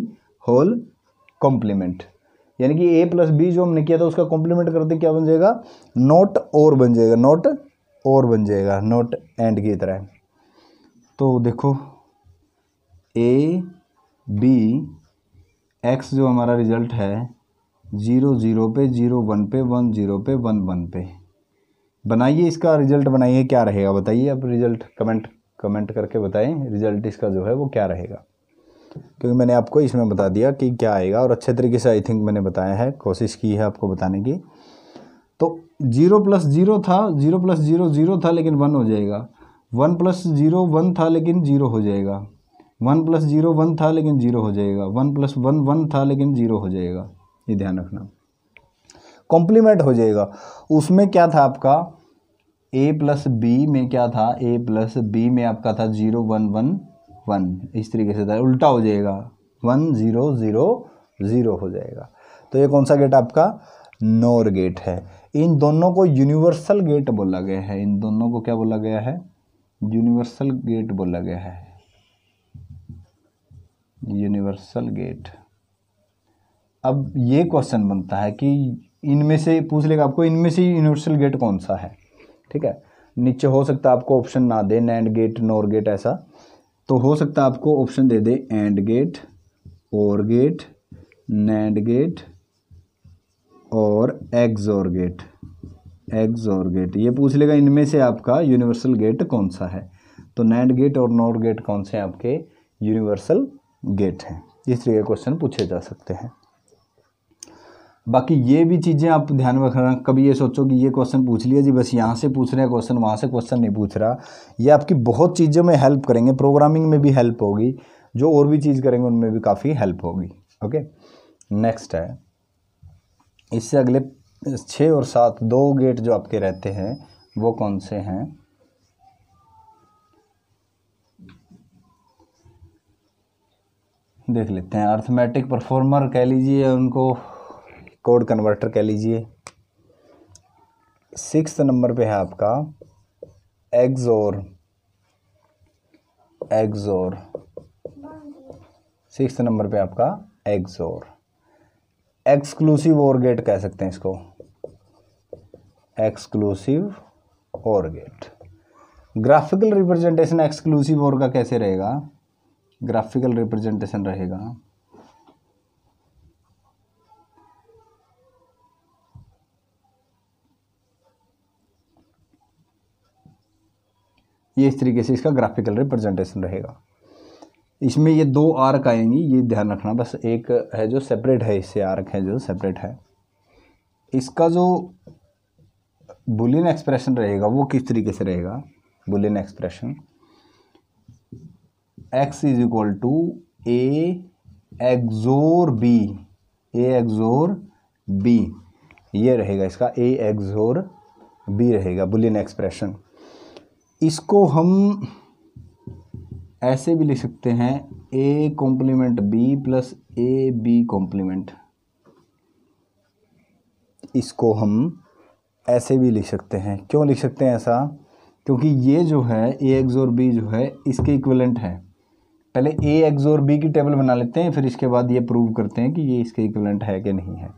A: whole complement यानी कि ए प्लस बी जो हमने किया था उसका कॉम्प्लीमेंट करते क्या बन जाएगा नोट और बन जाएगा नोट और बन जाएगा नोट एंड की तरह तो देखो ए बी एक्स जो हमारा रिजल्ट है ज़ीरो ज़ीरो पे ज़ीरो वन पे वन ज़ीरो पे वन वन पे बनाइए इसका रिजल्ट बनाइए क्या रहेगा बताइए आप रिजल्ट कमेंट कमेंट करके बताएं रिजल्ट इसका जो है वो क्या रहेगा क्योंकि मैंने आपको इसमें बता दिया कि क्या आएगा और अच्छे तरीके से आई थिंक मैंने बताया है कोशिश की है आपको बताने की तो जीरो प्लस जीरो था जीरो प्लस जीरो जीरो था लेकिन वन हो जाएगा वन प्लस जीरो वन था लेकिन जीरो हो जाएगा वन प्लस जीरो वन था लेकिन जीरो हो जाएगा वन प्लस वन वन था लेकिन जीरो हो जाएगा ये ध्यान रखना कॉम्प्लीमेंट हो जाएगा उसमें क्या था आपका ए प्लस बी में क्या था ए प्लस बी में आपका था जीरो वन वन वन इस तरीके से उल्टा हो जाएगा वन ज़ीरो ज़ीरो ज़ीरो हो जाएगा तो ये कौन सा गेट आपका नोर गेट है इन दोनों को यूनिवर्सल गेट बोला गया है इन दोनों को क्या बोला गया है यूनिवर्सल गेट बोला गया है यूनिवर्सल गेट अब ये क्वेश्चन बनता है कि इनमें से पूछ लेगा आपको इनमें से यूनिवर्सल गेट कौन सा है ठीक है नीचे हो सकता है आपको ऑप्शन ना दे नैंड गेट नोर गेट ऐसा तो हो सकता है आपको ऑप्शन दे दे AND gate OR gate NAND gate और एग्जोर गेट एग्जोर गेट ये पूछ लेगा इनमें से आपका यूनिवर्सल गेट कौन सा है तो नैंड गेट और नॉर गेट कौन से आपके यूनिवर्सल गेट हैं इस तरीके क्वेश्चन पूछे जा सकते हैं बाकी ये भी चीज़ें आप ध्यान में रखना कभी ये सोचो कि ये क्वेश्चन पूछ लिया जी बस यहाँ से पूछ रहे हैं क्वेश्चन वहाँ से क्वेश्चन नहीं पूछ रहा ये आपकी बहुत चीज़ों में हेल्प करेंगे प्रोग्रामिंग में भी हेल्प होगी जो और भी चीज़ करेंगे उनमें भी काफ़ी हेल्प होगी ओके नेक्स्ट है इससे अगले छः और सात दो गेट जो आपके रहते हैं वो कौन से हैं देख लेते हैं अर्थमेटिक परफॉर्मर कह लीजिए उनको कोड कन्वर्टर कह लीजिए सिक्स नंबर पे है आपका एग्जोर एग्जोर सिक्स नंबर पे आपका एग्जोर एक्सक्लूसिव और गेट कह सकते हैं इसको एक्सक्लूसिव और गेट ग्राफिकल रिप्रेजेंटेशन एक्सक्लूसिव और का कैसे रहेगा ग्राफिकल रिप्रेजेंटेशन रहेगा ये इस तरीके से इसका ग्राफिकल रिप्रेजेंटेशन रहेगा इसमें ये दो आर्क आएंगी ये ध्यान रखना बस एक है जो सेपरेट है इससे आर्क है जो सेपरेट है इसका जो बुलियन एक्सप्रेशन रहेगा वो किस तरीके से रहेगा Boolean expression X is equal to A XOR B A XOR B ये रहेगा इसका ए एक्जोर बी रहेगा बुलियन एक्सप्रेशन इसको हम ऐसे भी लिख सकते हैं A complement B plus A B complement इसको हम ऐसे भी लिख सकते हैं क्यों लिख सकते हैं ऐसा क्योंकि ये जो है ए एक्स और बी जो है इसके इक्वलेंट है पहले ए एक्स और बी की टेबल बना लेते हैं फिर इसके बाद ये प्रूव करते हैं कि ये इसके इक्वलेंट है कि नहीं है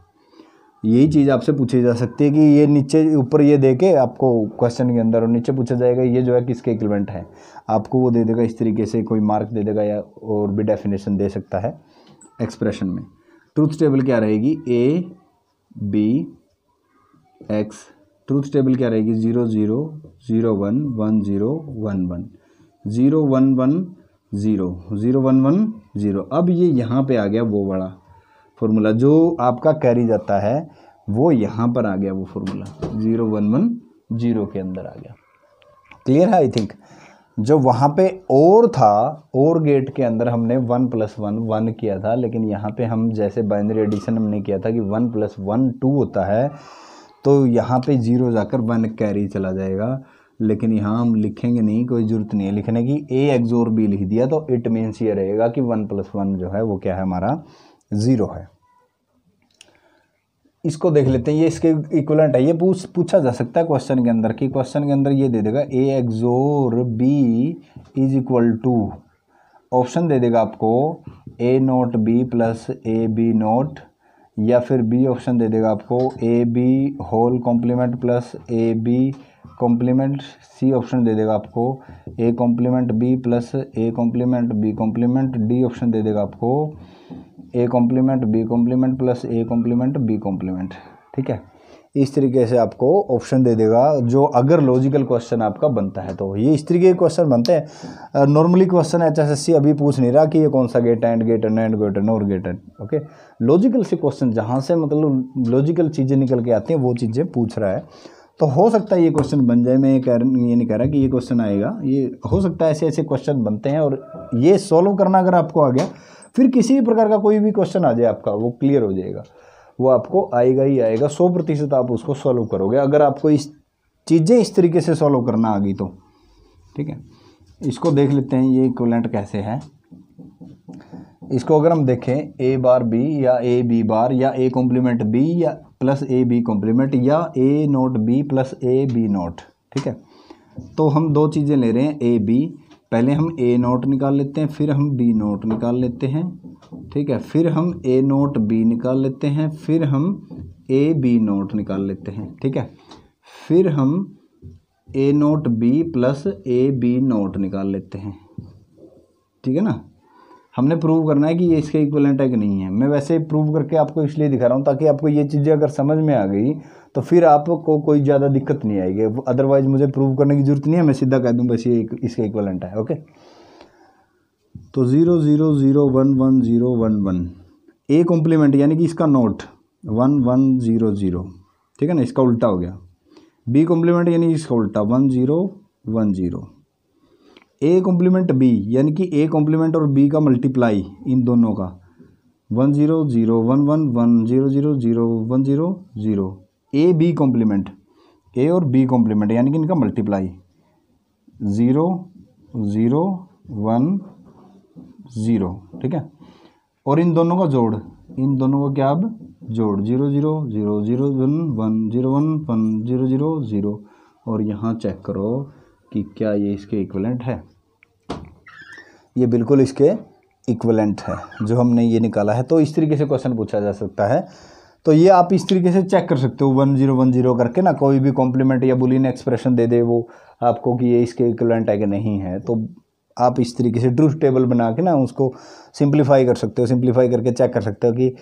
A: यही चीज़ आपसे पूछी जा सकती है कि ये नीचे ऊपर ये दे के आपको क्वेश्चन के अंदर और नीचे पूछा जाएगा ये जो है किसके इक्विपमेंट है आपको वो दे देगा इस तरीके से कोई मार्क दे देगा या और भी डेफिनेशन दे सकता है एक्सप्रेशन में ट्रूथ टेबल क्या रहेगी A B X truth table क्या रहेगी zero zero zero one one zero one one zero one one zero zero one one zero अब ये यहाँ पे आ गया वो बड़ा फॉर्मूला जो आपका कैरी जाता है वो यहाँ पर आ गया वो formula zero one one zero के अंदर आ गया क्लियर है आई थिंक जो वहाँ पे और था और गेट के अंदर हमने वन प्लस वन वन किया था लेकिन यहाँ पे हम जैसे बाइनरी एडिशन हमने किया था कि वन प्लस वन टू होता है तो यहाँ पे जीरो जाकर वन कैरी चला जाएगा लेकिन यहाँ हम लिखेंगे नहीं कोई ज़रूरत नहीं है लिखने की ए एक्जोर बी लिख दिया तो इट मीन्स ये रहेगा कि वन प्लस वन जो है वो क्या है हमारा ज़ीरो है इसको देख लेते हैं ये इसके इक्वलेंट है ये पूछ पूछा जा सकता है क्वेश्चन के अंदर कि क्वेश्चन के अंदर ये दे देगा A XOR B is equal to option दे देगा आपको A NOT B plus A B NOT या फिर बी ऑप्शन दे देगा आपको A B whole complement plus A B complement C option दे देगा आपको A complement B plus A complement B complement D option दे देगा आपको A complement B complement plus A complement B complement ठीक है इस तरीके से आपको ऑप्शन दे देगा जो अगर लॉजिकल क्वेश्चन आपका बनता है तो ये इस तरीके के क्वेश्चन बनते हैं normally question H S S C अभी पूछ नहीं रहा कि ये कौन सा gate AND gate AND AND gate AND OR gate AND okay logical से क्वेश्चन जहाँ से मतलब लॉजिकल चीज़ें निकल के आती हैं वो चीज़ें पूछ रहा है तो हो सकता है ये क्वेश्चन बन जाए मैं ये कह ये नहीं कह रहा कि ये क्वेश्चन आएगा ये हो सकता है ऐसे ऐसे क्वेश्चन बनते हैं और ये सॉल्व करना अगर आपको आ गया फिर किसी भी प्रकार का कोई भी क्वेश्चन आ जाए आपका वो क्लियर हो जाएगा वो आपको आएगा ही आएगा सौ प्रतिशत आप उसको सॉल्व करोगे अगर आपको इस चीज़ें इस तरीके से सॉल्व करना आ गई तो ठीक है इसको देख लेते हैं ये इक्वलेंट कैसे है इसको अगर हम देखें ए बार बी या ए बी बार या ए कॉम्प्लीमेंट बी या प्लस ए बी कॉम्प्लीमेंट या A NOT B plus A B NOT ठीक है तो हम दो चीज़ें ले रहे हैं ए बी पहले हम ए नोट निकाल लेते हैं फिर हम बी नोट निकाल लेते हैं ठीक है फिर हम ए नोट बी निकाल लेते हैं फिर हम ए बी नोट निकाल लेते हैं ठीक है फिर हम A NOT B plus A B NOT निकाल लेते हैं ठीक है ना हमने प्रूव करना है कि ये इसके इक्वलेंट है कि नहीं है मैं वैसे प्रूव करके आपको इसलिए दिखा रहा हूँ ताकि आपको ये चीज़ें अगर समझ में आ गई तो फिर आपको कोई ज़्यादा दिक्कत नहीं आएगी अदरवाइज मुझे प्रूव करने की ज़रूरत नहीं है मैं सीधा कह दूँ बस ये इसका इक्वलेंट है ओके तो zero zero zero one one zero one one A complement यानी कि इसका NOT one one zero zero ठीक है ना इसका उल्टा हो गया बी कॉम्प्लीमेंट यानी इसका उल्टा one zero one zero A complement B यानी कि ए कॉम्प्लीमेंट और बी का मल्टीप्लाई इन दोनों का one zero zero one one one zero zero zero one zero zero A B complement A और बी कॉम्प्लीमेंट यानी कि इनका मल्टीप्लाई ज़ीरो ज़ीरो वन ज़ीरो ठीक है और इन दोनों का जोड़ इन दोनों का क्या अब जोड़ zero zero zero zero one one zero one one zero zero zero और यहाँ चेक करो कि क्या ये इसके इक्वलेंट है ये बिल्कुल इसके इक्वलेंट है जो हमने ये निकाला है तो इस तरीके से क्वेश्चन पूछा जा सकता है तो ये आप इस तरीके से चेक कर सकते हो वन जीरो वन जीरो करके ना कोई भी कॉम्प्लीमेंट या बुलिन एक्सप्रेशन दे दे वो आपको कि ये इसके इक्वलेंट है कि नहीं है तो आप इस तरीके से ट्रूथ टेबल बना के ना उसको सिंप्लीफाई कर सकते हो सिंप्लीफाई करके चेक कर सकते हो कि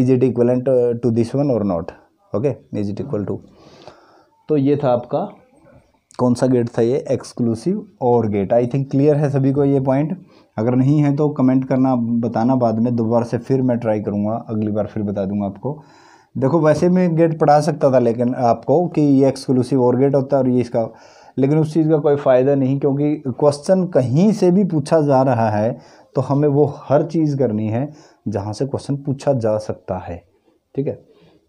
A: is it equivalent to this one और not okay is it equal to तो ये था आपका कौन सा गेट था ये एक्सक्लूसिव और गेट आई थिंक क्लियर है सभी को ये पॉइंट अगर नहीं है तो कमेंट करना बताना बाद में दोबारा से फिर मैं ट्राई करूँगा अगली बार फिर बता दूंगा आपको देखो वैसे मैं गेट पढ़ा सकता था लेकिन आपको कि ये एक्सक्लूसिव और गेट होता है और ये इसका लेकिन उस चीज़ का कोई फ़ायदा नहीं क्योंकि क्वेश्चन कहीं से भी पूछा जा रहा है तो हमें वो हर चीज़ करनी है जहाँ से क्वेश्चन पूछा जा सकता है ठीक है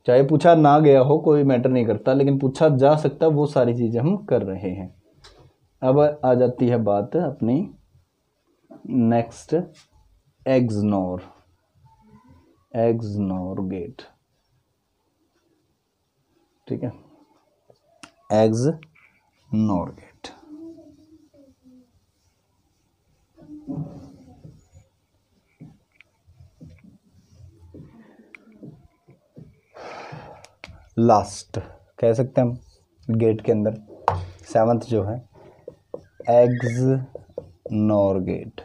A: चाहे पूछा ना गया हो कोई मैटर नहीं करता लेकिन पूछा जा सकता वो सारी चीज़ें हम कर रहे हैं अब आ जाती है बात अपनी नेक्स्ट एग्जनोर एग्जनोर गेट ठीक है एग्ज नॉर्गेट लास्ट कह सकते हैं हम गेट के अंदर सेवंथ जो है ex NOR gate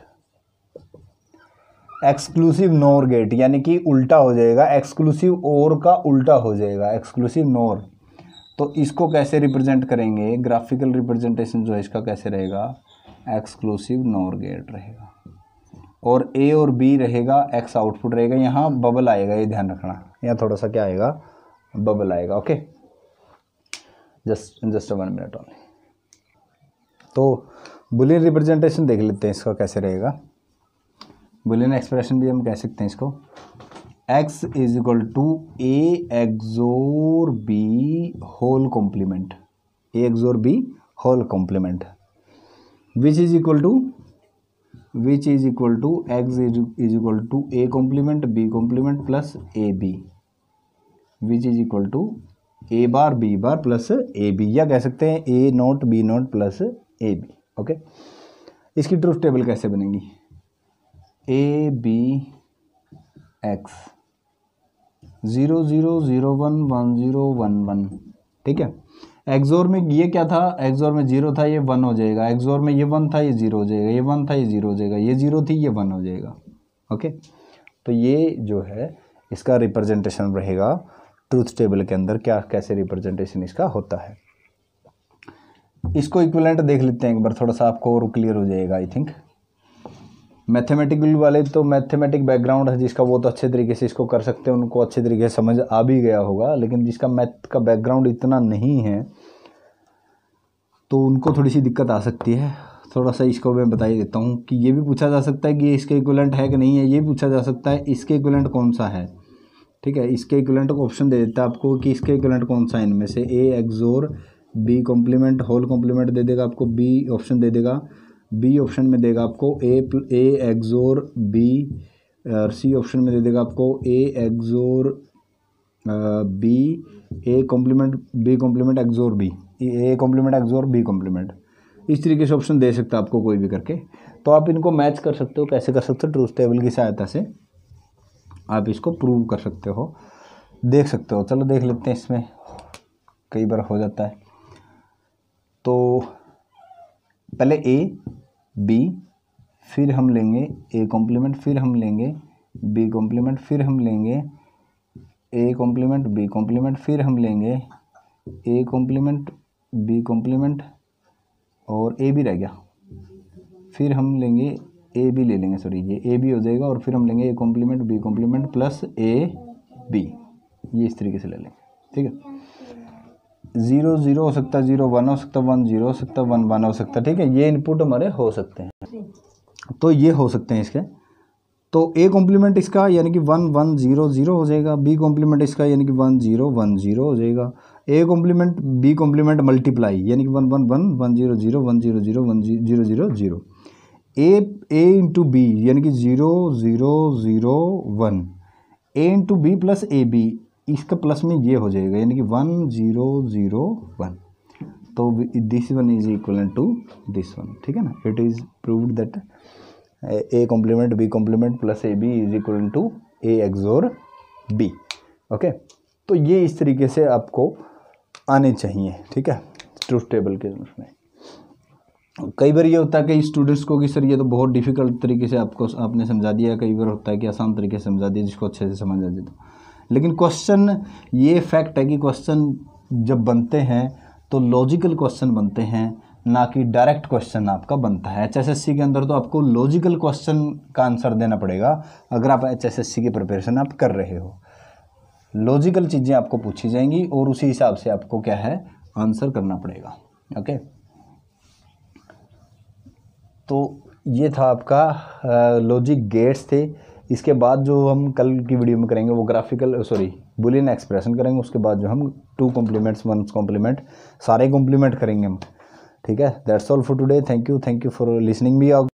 A: exclusive NOR gate यानी कि उल्टा हो जाएगा एक्सक्लूसिव और का उल्टा हो जाएगा एक्सक्लूसिव नोर तो इसको कैसे रिप्रेजेंट करेंगे ग्राफिकल रिप्रेजेंटेशन जो है इसका कैसे रहेगा एक्सक्लूसिव नोर गेट रहेगा और ए और बी रहेगा एक्स आउटपुट रहेगा यहाँ बबल आएगा ये ध्यान रखना यहाँ थोड़ा सा क्या आएगा बबल आएगा okay just just one minute only तो बुलियन रिप्रेजेंटेशन देख लेते हैं इसका कैसे रहेगा बुलियन एक्सप्रेशन भी हम कह सकते हैं इसको X is equal to A XOR B whole complement A XOR B whole complement which is equal to which is equal to X is equal to A complement B complement plus A B which is equal to A bar B bar plus A B या कह सकते हैं A NOT B NOT plus A B okay इसकी truth table कैसे बनेगी A B X zero zero zero one one zero one one ठीक है XOR में ये क्या था एक्जोर में जीरो था ये वन हो जाएगा एक्जोर में ये वन था ये जीरो हो जाएगा ये वन था ये जीरो हो जाएगा ये जीरो थी ये वन हो जाएगा ओके तो ये जो है इसका रिप्रेजेंटेशन रहेगा ट्रूथ टेबल के अंदर क्या कैसे रिप्रेजेंटेशन इसका होता है इसको इक्वलेंट देख लेते हैं एक बार थोड़ा सा आपको और क्लियर हो जाएगा आई थिंक मैथमेटिकल वाले तो मैथमेटिक बैकग्राउंड है जिसका वो तो अच्छे तरीके से इसको कर सकते हैं उनको अच्छे तरीके से समझ आ भी गया होगा लेकिन जिसका मैथ का बैकग्राउंड इतना नहीं है तो उनको थोड़ी सी दिक्कत आ सकती है थोड़ा सा इसको मैं बता ही देता हूँ कि ये भी पूछा जा सकता है कि इसके इक्वलेंट है कि नहीं है ये पूछा जा सकता है इसके इक्वलेंट कौन सा है ठीक है इसके इक्वलेंट ऑप्शन दे देता है आपको कि इसके इक्वलेंट कौन सा है इनमें से A XOR B complement whole complement दे देगा आपको बी ऑप्शन दे देगा बी ऑप्शन में देगा आपको ए ए एग्जोर बी और सी ऑप्शन में दे देगा आपको A XOR B A complement B complement XOR B A complement XOR B complement इस तरीके से ऑप्शन दे सकता है आपको कोई भी करके तो आप इनको मैच कर सकते हो कैसे कर सकते हो ट्रूथ टेबल की सहायता से आप इसको प्रूव कर सकते हो देख सकते हो चलो देख लेते हैं इसमें कई बार हो जाता है तो पहले ए बी फिर हम लेंगे ए कॉम्प्लीमेंट फिर हम लेंगे बी कॉम्प्लीमेंट फिर हम लेंगे ए कॉम्प्लीमेंट बी कॉम्प्लीमेंट फिर हम लेंगे ए कॉम्प्लीमेंट बी कॉम्प्लीमेंट और ए भी रह गया फिर हम लेंगे ए बी ले लेंगे सॉरी ये ए बी हो जाएगा और फिर हम लेंगे A complement B complement plus A B ये इस तरीके से ले लेंगे ठीक है ज़ीरो ज़ीरो हो सकता है ज़ीरो वन हो सकता है वन ज़ीरो हो सकता है वन वन हो सकता है ठीक है ये इनपुट हमारे हो सकते हैं तो ये हो सकते हैं इसके तो ए कॉम्प्लीमेंट इसका यानी कि वन वन ज़ीरो ज़ीरो हो जाएगा बी कॉम्प्लीमेंट इसका यानी कि वन ज़ीरो वन ज़ीरो हो जाएगा A complement B complement multiply यानी कि one one one one zero zero one zero zero one zero zero zero A A into B यानी कि zero zero zero one A into B plus A B इसका plus में ये हो जाएगा यानी कि वन ज़ीरो ज़ीरो वन तो this one is equal to this one ठीक है ना it is proved that A complement B complement plus A B is equal to A XOR B okay तो ये इस तरीके से आपको आने चाहिए ठीक है ट्रूथ टेबल के उसमें कई बार ये होता है कि स्टूडेंट्स को कि सर ये तो बहुत डिफिकल्ट तरीके से आपको आपने समझा दिया कई बार होता है कि आसान तरीके से समझा दिया जिसको अच्छे से समझ आ जाता लेकिन क्वेश्चन ये फैक्ट है कि क्वेश्चन जब बनते हैं तो लॉजिकल क्वेश्चन बनते हैं ना कि डायरेक्ट क्वेश्चन आपका बनता है एचएसएससी के अंदर तो आपको लॉजिकल क्वेश्चन का आंसर देना पड़ेगा अगर आप एचएसएससी की प्रिपरेशन आप कर रहे हो लॉजिकल चीज़ें आपको पूछी जाएंगी और उसी हिसाब से आपको क्या है आंसर करना पड़ेगा ओके तो ये था आपका लॉजिक गेट्स थे इसके बाद जो हम कल की वीडियो में करेंगे वो ग्राफिकल सॉरी बुलियन एक्सप्रेशन करेंगे उसके बाद जो हम टू कॉम्प्लीमेंट्स वन कॉम्प्लीमेंट सारे कॉम्प्लीमेंट करेंगे हम ठीक है that's all for today thank you thank you for listening भी